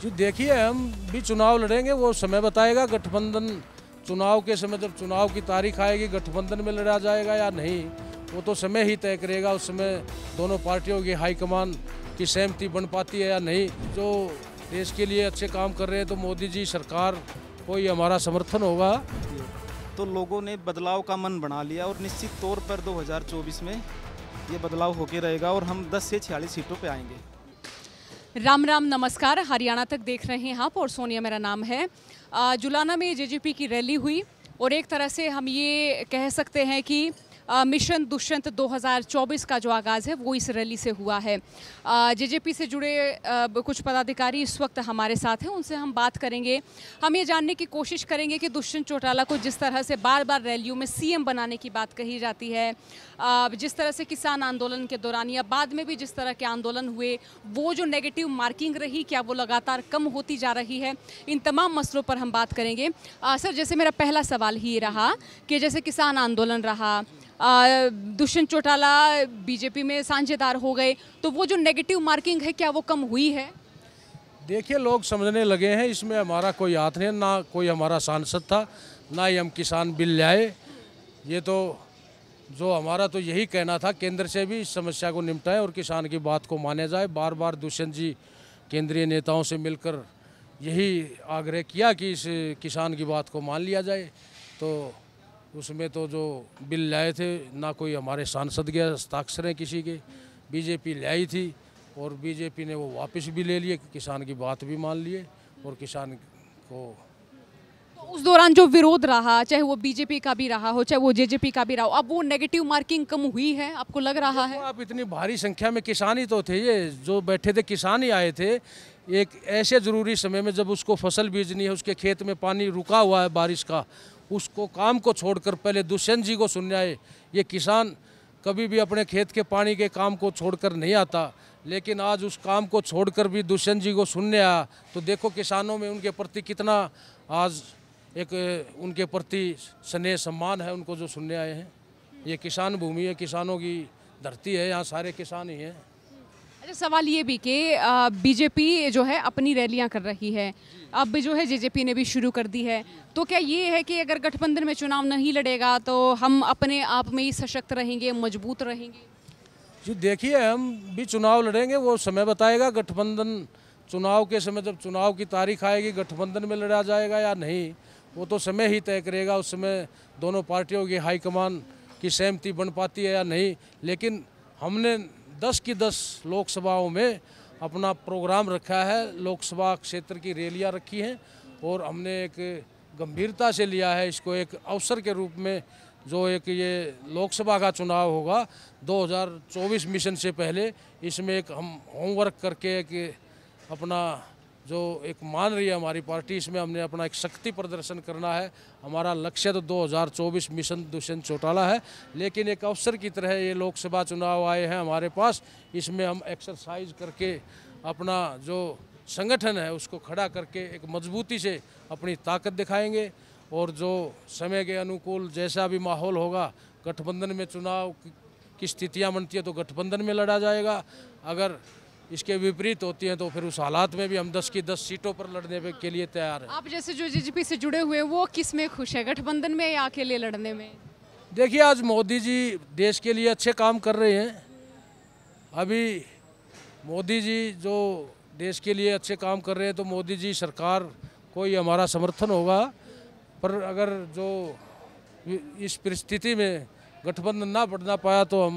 जी देखिए हम भी चुनाव लड़ेंगे वो समय बताएगा गठबंधन चुनाव के समय जब चुनाव की तारीख आएगी गठबंधन में लड़ा जाएगा या नहीं वो तो समय ही तय करेगा उस समय दोनों पार्टियों की हाईकमान की सहमति बन पाती है या नहीं जो देश के लिए अच्छे काम कर रहे हैं तो मोदी जी सरकार को ही हमारा समर्थन होगा तो लोगों ने बदलाव का मन बना लिया और निश्चित तौर पर 2024 में ये बदलाव होके रहेगा और हम 10 से 46 सीटों पे आएंगे राम राम नमस्कार हरियाणा तक देख रहे हैं आप और सोनिया मेरा नाम है जुलाना में जेजेपी की रैली हुई और एक तरह से हम ये कह सकते हैं कि मिशन दुष्यंत 2024 का जो आगाज़ है वो इस रैली से हुआ है जेजेपी से जुड़े कुछ पदाधिकारी इस वक्त हमारे साथ हैं उनसे हम बात करेंगे हम ये जानने की कोशिश करेंगे कि दुष्यंत चौटाला को जिस तरह से बार बार रैलियों में सीएम बनाने की बात कही जाती है जिस तरह से किसान आंदोलन के दौरान या बाद में भी जिस तरह के आंदोलन हुए वो जो नेगेटिव मार्किंग रही क्या वो लगातार कम होती जा रही है इन तमाम मसलों पर हम बात करेंगे आ, सर जैसे मेरा पहला सवाल ही रहा कि जैसे किसान आंदोलन रहा दुष्यंत चौटाला बीजेपी में साझेदार हो गए तो वो जो नेगेटिव मार्किंग है क्या वो कम हुई है देखिए लोग समझने लगे हैं इसमें हमारा कोई हाथ नहीं ना कोई हमारा सांसद था ना ही हम किसान बिल लाए ये तो जो हमारा तो यही कहना था केंद्र से भी इस समस्या को निपटाएं और किसान की बात को माना जाए बार बार दुष्यंत जी केंद्रीय नेताओं से मिलकर यही आग्रह किया कि इस किसान की बात को मान लिया जाए तो उसमें तो जो बिल लाए थे ना कोई हमारे सांसद के हस्ताक्षर हैं किसी के बीजेपी लाई थी और बीजेपी ने वो वापस भी ले लिए किसान की बात भी मान लिए और किसान को तो उस दौरान जो विरोध रहा चाहे वो बीजेपी का भी रहा हो चाहे वो जेजेपी का भी रहा हो अब वो नेगेटिव मार्किंग कम हुई है आपको लग रहा है आप इतनी भारी संख्या में किसान ही तो थे ये जो बैठे थे किसान ही आए थे एक ऐसे ज़रूरी समय में जब उसको फसल बीजनी है उसके खेत में पानी रुका हुआ है बारिश का उसको काम को छोड़कर पहले दुष्यंत जी को सुनने आए ये किसान कभी भी अपने खेत के पानी के काम को छोड़कर नहीं आता लेकिन आज उस काम को छोड़कर भी दुष्यंत जी को सुनने आया तो देखो किसानों में उनके प्रति कितना आज एक उनके प्रति स्नेह सम्मान है उनको जो सुनने आए हैं ये किसान भूमि है किसानों की धरती है यहाँ सारे किसान ही हैं अच्छा, सवाल ये भी कि बीजेपी जो है अपनी रैलियां कर रही है अब जो है जेजेपी ने भी शुरू कर दी है तो क्या ये है कि अगर गठबंधन में चुनाव नहीं लड़ेगा तो हम अपने आप में ही सशक्त रहेंगे मजबूत रहेंगे जी देखिए हम भी चुनाव लड़ेंगे वो समय बताएगा गठबंधन चुनाव के समय जब चुनाव की तारीख आएगी गठबंधन में लड़ा जाएगा या नहीं वो तो समय ही तय करेगा उस समय दोनों पार्टियों की हाईकमान की सहमति बन पाती है या नहीं लेकिन हमने दस की दस लोकसभाओं में अपना प्रोग्राम रखा है लोकसभा क्षेत्र की रैलियाँ रखी हैं और हमने एक गंभीरता से लिया है इसको एक अवसर के रूप में जो एक ये लोकसभा का चुनाव होगा 2024 मिशन से पहले इसमें एक हम होमवर्क करके एक अपना जो एक मान रही है हमारी पार्टी इसमें हमने अपना एक शक्ति प्रदर्शन करना है हमारा लक्ष्य तो 2024 मिशन दुष्यंत चौटाला है लेकिन एक अवसर की तरह ये लोकसभा चुनाव आए हैं हमारे पास इसमें हम एक्सरसाइज करके अपना जो संगठन है उसको खड़ा करके एक मजबूती से अपनी ताकत दिखाएंगे और जो समय के अनुकूल जैसा भी माहौल होगा गठबंधन में चुनाव की स्थितियाँ बनती है तो गठबंधन में लड़ा जाएगा अगर इसके विपरीत होती हैं तो फिर उस हालात में भी हम 10 की 10 सीटों पर लड़ने के लिए तैयार हैं आप जैसे जो जेजेपी से जुड़े हुए हैं वो किस में खुश है गठबंधन में या अकेले लड़ने में देखिए आज मोदी जी देश के लिए अच्छे काम कर रहे हैं अभी मोदी जी जो देश के लिए अच्छे काम कर रहे हैं तो मोदी जी सरकार को ही हमारा समर्थन होगा पर अगर जो इस परिस्थिति में गठबंधन ना बढ़ना पाया तो हम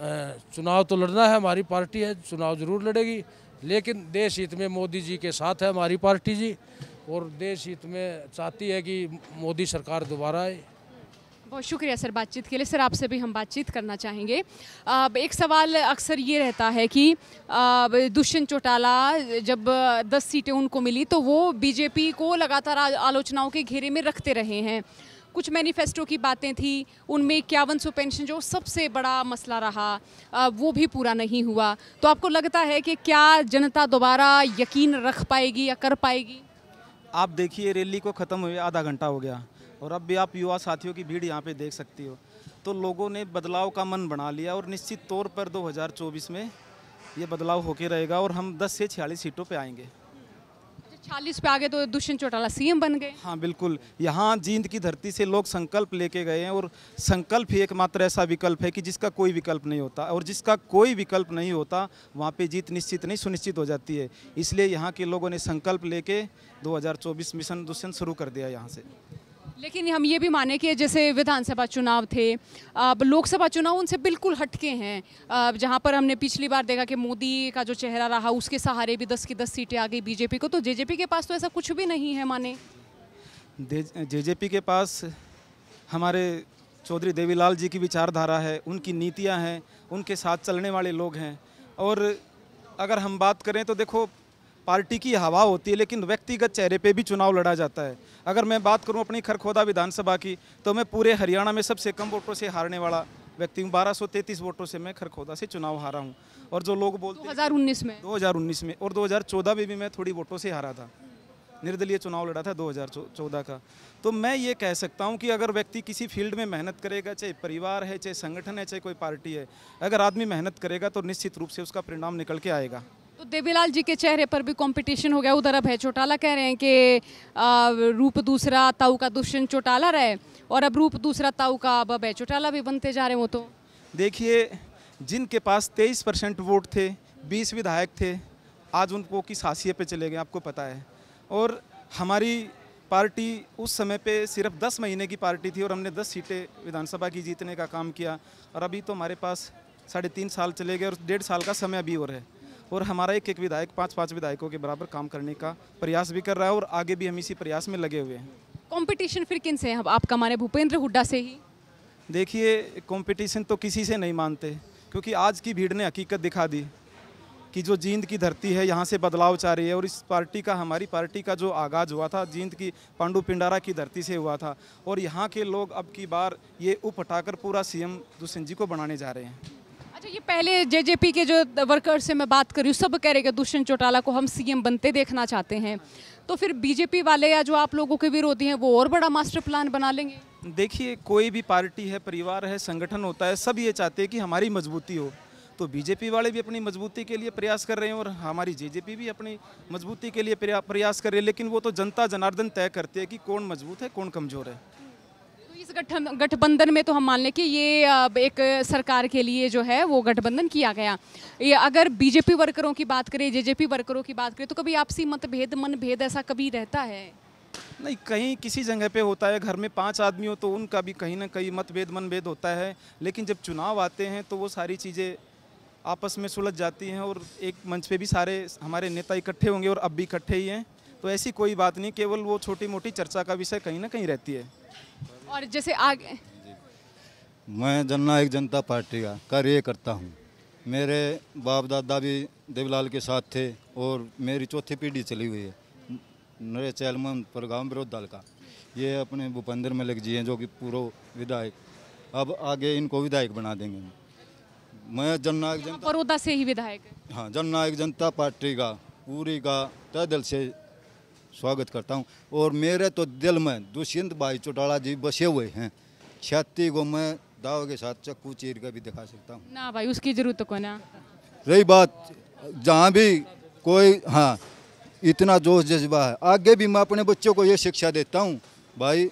चुनाव तो लड़ना है हमारी पार्टी है चुनाव जरूर लड़ेगी लेकिन देश हित में मोदी जी के साथ है हमारी पार्टी जी और देश हित में चाहती है कि मोदी सरकार दोबारा आए बहुत शुक्रिया सर बातचीत के लिए सर आपसे भी हम बातचीत करना चाहेंगे अब एक सवाल अक्सर ये रहता है कि दुष्यंत चौटाला जब 10 सीटें उनको मिली तो वो बीजेपी को लगातार आलोचनाओं के घेरे में रखते रहे हैं कुछ मैनिफेस्टो की बातें थी उनमें इक्यावन सौ पेंशन जो सबसे बड़ा मसला रहा वो भी पूरा नहीं हुआ तो आपको लगता है कि क्या जनता दोबारा यकीन रख पाएगी या कर पाएगी आप देखिए रैली को ख़त्म हुए आधा घंटा हो गया और अब भी आप युवा साथियों की भीड़ यहाँ पे देख सकती हो तो लोगों ने बदलाव का मन बना लिया और निश्चित तौर पर दो में ये बदलाव होके रहेगा और हम 10 से छियालीस सीटों पे आएंगे 40 पे आगे तो दुष्यंत चौटाला सीएम बन गए हाँ बिल्कुल यहाँ जींद की धरती से लोग संकल्प लेके गए हैं और संकल्प ही एकमात्र ऐसा विकल्प है कि जिसका कोई विकल्प नहीं होता और जिसका कोई विकल्प नहीं होता वहाँ पे जीत निश्चित नहीं सुनिश्चित हो जाती है इसलिए यहाँ के लोगों ने संकल्प लेके दो मिशन दुष्यंत शुरू कर दिया यहाँ से लेकिन हम ये भी माने कि जैसे विधानसभा चुनाव थे अब लोकसभा चुनाव उनसे बिल्कुल हटके हैं अब जहाँ पर हमने पिछली बार देखा कि मोदी का जो चेहरा रहा उसके सहारे भी दस की दस सीटें आ गई बीजेपी को तो जे के पास तो ऐसा कुछ भी नहीं है माने जे जे के पास हमारे चौधरी देवीलाल जी की विचारधारा है उनकी नीतियाँ हैं उनके साथ चलने वाले लोग हैं और अगर हम बात करें तो देखो पार्टी की हवा होती है लेकिन व्यक्तिगत चेहरे पे भी चुनाव लड़ा जाता है अगर मैं बात करूं अपनी खरखोदा विधानसभा की तो मैं पूरे हरियाणा में सबसे कम वोटों से हारने वाला व्यक्ति हूँ बारह वोटों से मैं खरखोदा से चुनाव हारा हूँ और जो लोग बोलते हज़ार उन्नीस में दो हज़ार उन्नीस में और दो हज़ार चौदह में भी मैं थोड़ी वोटों से हारा था निर्दलीय चुनाव लड़ा था 2014 का तो मैं ये कह सकता हूँ कि अगर व्यक्ति किसी फील्ड में मेहनत करेगा चाहे परिवार है चाहे संगठन है चाहे कोई पार्टी है अगर आदमी मेहनत करेगा तो निश्चित रूप से उसका परिणाम निकल के आएगा तो देवीलाल जी के चेहरे पर भी कंपटीशन हो गया उधर अब है चौटाला कह रहे हैं कि रूप दूसरा ताऊ का दुष्यंत चौटाला रहे और अब रूप दूसरा ताऊ का अब अब है चौटाला भी बनते जा रहे हैं वो तो देखिए जिनके पास तेईस परसेंट वोट थे बीस विधायक थे आज उनको किस हाशिए पे चले गए आपको पता है और हमारी पार्टी उस समय पे सिर्फ दस महीने की पार्टी थी और हमने दस सीटें विधानसभा की जीतने का काम किया और अभी तो हमारे पास साढ़े तीन साल चले गए और डेढ़ साल का समय अभी और है और हमारा एक एक विधायक पाँच पाँच विधायकों के बराबर काम करने का प्रयास भी कर रहा है और आगे भी हम इसी प्रयास में लगे हुए हैं कंपटीशन फिर किन से है आपका माने भूपेंद्र हुड्डा से ही देखिए कंपटीशन तो किसी से नहीं मानते क्योंकि आज की भीड़ ने हकीकत दिखा दी कि जो जींद की धरती है यहाँ से बदलाव चाह रही है और इस पार्टी का हमारी पार्टी का जो आगाज़ हुआ था जींद की पांडू पिंडारा की धरती से हुआ था और यहाँ के लोग अब की बार ये उप हटाकर पूरा सीएम दुष्यंत जी को बनाने जा रहे हैं अच्छा ये पहले जेजेपी के जो वर्कर्स से मैं बात कर रही हूँ सब कह रहे हैं दुष्यंत चौटाला को हम सीएम बनते देखना चाहते हैं तो फिर बीजेपी वाले या जो आप लोगों के विरोधी हैं वो और बड़ा मास्टर प्लान बना लेंगे देखिए कोई भी पार्टी है परिवार है संगठन होता है सब ये चाहते हैं कि हमारी मजबूती हो तो बीजेपी वाले भी अपनी मजबूती के लिए प्रयास कर रहे हैं और हमारी जेजेपी भी अपनी मजबूती के लिए प्रयास कर रही है लेकिन वो तो जनता जनार्दन तय करती है कि कौन मजबूत है कौन कमज़ोर है गठबंधन में तो हम मान लें कि ये एक सरकार के लिए जो है वो गठबंधन किया गया ये अगर बीजेपी वर्करों की बात करें जे वर्करों की बात करें तो कभी आपसी मतभेद मनभेद ऐसा कभी रहता है नहीं कहीं किसी जगह पे होता है घर में पांच आदमी हो तो उनका भी कहीं ना कहीं मतभेद मनभेद होता है लेकिन जब चुनाव आते हैं तो वो सारी चीज़ें आपस में सुलझ जाती हैं और एक मंच पे भी सारे हमारे नेता इकट्ठे होंगे और अब भी इकट्ठे ही हैं तो ऐसी कोई बात नहीं केवल वो छोटी मोटी चर्चा का विषय कहीं ना कहीं रहती है और जैसे आगे मैं जन्ना एक जनता पार्टी का कार्य करता हूँ मेरे बाप दादा भी देवलाल के साथ थे और मेरी चौथी पीढ़ी चली हुई है नरे चैलमन गांव विरोध दल का ये अपने भूपेंद्र मलिक जी हैं जो कि पूर्व विधायक अब आगे इनको विधायक बना देंगे मैं जननायक जनता से ही विधायक हाँ जननायक जनता पार्टी का पूरी का तय दिल से स्वागत करता हूँ और मेरे तो दिल में दुष्यंत भाई चौटाला जी बसे हुए हैं छाती को मैं दाव के साथ चक्कू चीर कर भी दिखा सकता हूँ ना भाई उसकी जरूरत को ना रही बात जहाँ भी कोई हाँ इतना जोश जज्बा है आगे भी मैं अपने बच्चों को ये शिक्षा देता हूँ भाई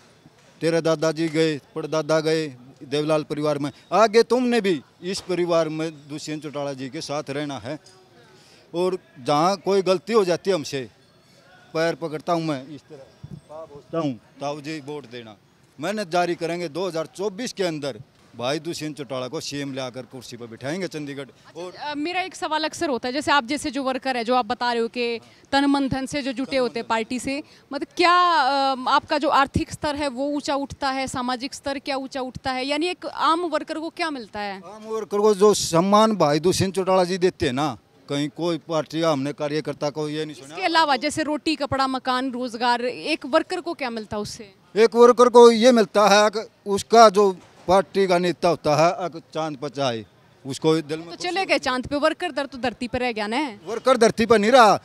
तेरे दादाजी गए परदादा गए देवलाल परिवार में आगे तुमने भी इस परिवार में दुष्यंत चौटाला जी के साथ रहना है और जहाँ कोई गलती हो जाती है हमसे पैर पकड़ता हूँ मैं इस तरह हूँ ताऊ जी वोट देना मैंने जारी करेंगे 2024 के अंदर भाई दुष्यंत चौटाला को सीएम लाकर कुर्सी पर बिठाएंगे चंडीगढ़ अच्छा, और मेरा एक सवाल अक्सर होता है जैसे आप जैसे जो वर्कर है जो आप बता रहे हो कि तन मन धन से जो जुटे होते हैं पार्टी से मतलब क्या आपका जो आर्थिक स्तर है वो ऊंचा उठता है सामाजिक स्तर क्या ऊंचा उठता है यानी एक आम वर्कर को क्या मिलता है आम वर्कर को जो सम्मान भाई दुष्यंत चौटाला जी देते हैं ना कहीं कोई पार्टी या हमने कार्यकर्ता को ये नहीं सुना इसके अलावा जैसे रोटी कपड़ा मकान रोजगार एक वर्कर को क्या मिलता उससे एक वर्कर को ये मिलता है कि उसका जो पार्टी का नेता होता है चांद पर चाहे उसको दिल में तो चले गए चांद पे वर्कर दर तो धरती पर रह गया ना वर्कर धरती पर नहीं रहा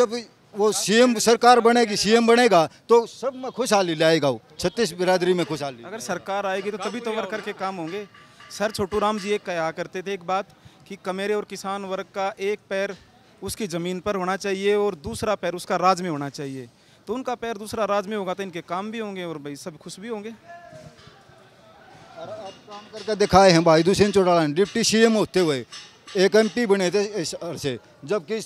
जब वो सीएम सरकार बनेगी सीएम बनेगा तो सब में खुशहाली लाएगा वो छत्तीस बिरादरी में खुशहाली अगर सरकार आएगी तो तभी तो वर्कर के काम होंगे सर छोटू राम जी एक कया करते थे एक बात कि कमेरे और किसान वर्ग का एक पैर उसकी ज़मीन पर होना चाहिए और दूसरा पैर उसका राज में होना चाहिए तो उनका पैर दूसरा राज में होगा तो इनके काम भी होंगे और भाई सब खुश भी होंगे आप अब काम करके दिखाए हैं भाई दुष्यंत चौटाला ने डिप्टी सी होते हुए एक एम बने थे से जबकि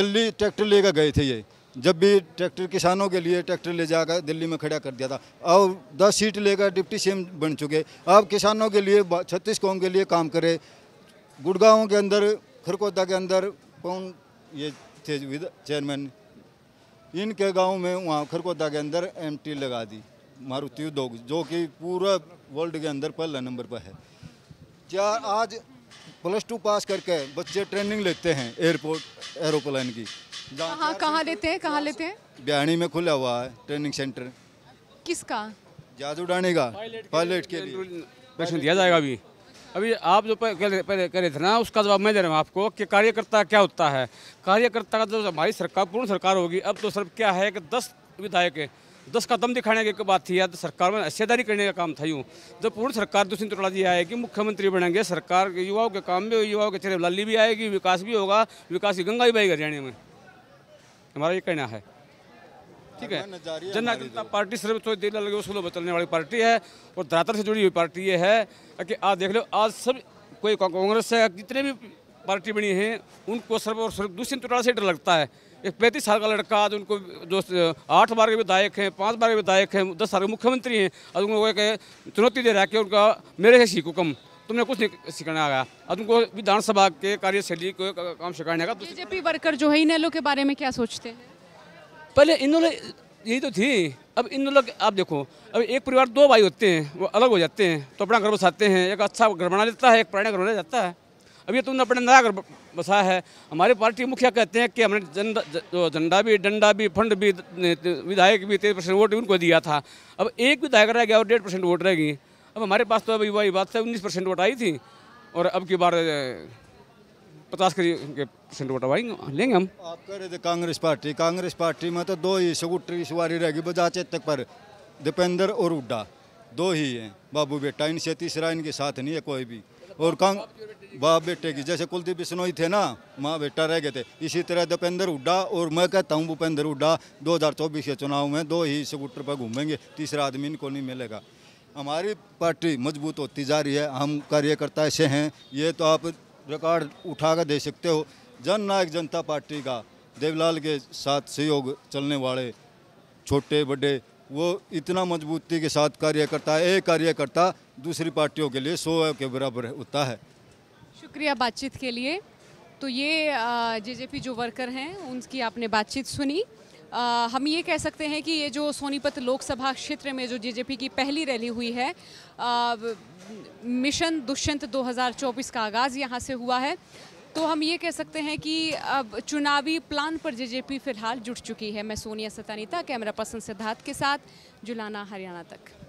दिल्ली ट्रैक्टर लेकर गए थे ये जब भी ट्रैक्टर किसानों के लिए ट्रैक्टर ले जाकर दिल्ली में खड़ा कर दिया था और 10 सीट लेकर डिप्टी सीएम बन चुके अब किसानों के लिए छत्तीस कौम के लिए काम करे गुड़गांव के अंदर खरकोता के अंदर कौन ये थे चेयरमैन इनके गांव में वहाँ खरकोता के अंदर एमटी लगा दी मारुति उद्योग जो कि पूरा वर्ल्ड के अंदर पहला नंबर पर है क्या आज प्लस टू पास करके बच्चे ट्रेनिंग लेते हैं एयरपोर्ट एरोप्लेन की कहाँ कहाँ लेते हैं कहाँ लेते हैं बिहानी में खुला हुआ है ट्रेनिंग सेंटर किसका जहाज उड़ाने का पायलट के लिए दिया जाएगा अभी अभी आप जो पहले कह रहे थे ना उसका जवाब मैं दे रहा हूँ आपको कि कार्यकर्ता क्या होता है कार्यकर्ता का जब हमारी सरकार पूर्ण सरकार होगी अब तो सिर्फ क्या है कि दस विधायक है दस का दम दिखाने की बात थी या तो सरकार में हिस्सेदारी करने का काम था यूँ जब पूर्ण सरकार दूसरी तोड़ा दिया आएगी मुख्यमंत्री बनेंगे सरकार के युवाओं के काम में युवाओं के चेहरे लाली भी आएगी विकास भी होगा विकास की गंगा भी बहेगी हरियाणा में हमारा ये कहना है ठीक है जन जनता पार्टी सिर्फ तो देर लगे उसको चलने वाली पार्टी है और धरातल से जुड़ी हुई पार्टी ये है कि आज देख लो आज सब कोई कांग्रेस से जितने भी पार्टी बनी है उनको सर्व और सर्व दूसरी चौटाला से डर लगता है एक पैंतीस साल का लड़का आज उनको जो आठ बार के विधायक हैं पाँच बार के विधायक हैं दस साल के मुख्यमंत्री हैं आज उनको एक चुनौती दे रहा है कि उनका मेरे से सीखो कम तुमने कुछ नहीं सिखाना आया अब उनको विधानसभा के कार्यशैली को काम सिखाने का तो बीजेपी वर्कर जो है इन के बारे में क्या सोचते हैं पहले इन लोग यही तो थी अब इन लोग आप देखो अब एक परिवार दो भाई होते हैं वो अलग हो जाते हैं तो अपना घर बसाते हैं एक अच्छा घर बना लेता है एक पुराना घर बना जाता है अब ये तुमने तो अपना नया घर बसाया है हमारी पार्टी मुखिया कहते हैं कि हमने झंडा झंडा भी डंडा भी फंड भी विधायक भी तेईस परसेंट वोट भी उनको दिया था अब एक विधायक रह गया और डेढ़ परसेंट वोट रहेगी अब हमारे पास तो अब युवा बात है उन्नीस परसेंट वोट आई थी और अब की बार पचास के परसेंट वोट आएंगे लेंगे हम आप कह रहे थे कांग्रेस पार्टी कांग्रेस पार्टी में तो दो ही सगुटरी सवारी रहेगी बजाचे तक पर दीपेंद्र और उड्डा दो ही हैं बाबू बेटा इनसे तीसरा इनके साथ नहीं है कोई भी और कांग बाप बेटे की जैसे कुलदीप बिश्नोई थे ना माँ बेटा रह गए थे इसी तरह दीपेंद्र हुड्डा और मैं कहता हूँ भूपेंद्र हुड्डा चौबीस के चुनाव में दो ही स्कूटर पर घूमेंगे तीसरा आदमी इनको नहीं मिलेगा हमारी पार्टी मजबूत होती जा रही है हम कार्यकर्ता ऐसे हैं ये तो आप रिकॉर्ड उठा कर दे सकते हो जन नायक जनता पार्टी का देवलाल के साथ सहयोग चलने वाले छोटे बड़े वो इतना मजबूती के साथ कार्य करता है एक कार्यकर्ता दूसरी पार्टियों के लिए सो के बराबर होता है शुक्रिया बातचीत के लिए तो ये जे जो वर्कर हैं उनकी आपने बातचीत सुनी आ, हम ये कह सकते हैं कि ये जो सोनीपत लोकसभा क्षेत्र में जो जेजेपी की पहली रैली हुई है आ, मिशन दुष्यंत 2024 का आगाज़ यहाँ से हुआ है तो हम ये कह सकते हैं कि अब चुनावी प्लान पर जेजेपी फिलहाल जुट चुकी है मैं सोनिया सतानीता कैमरा पर्सन सिद्धार्थ के साथ जुलाना हरियाणा तक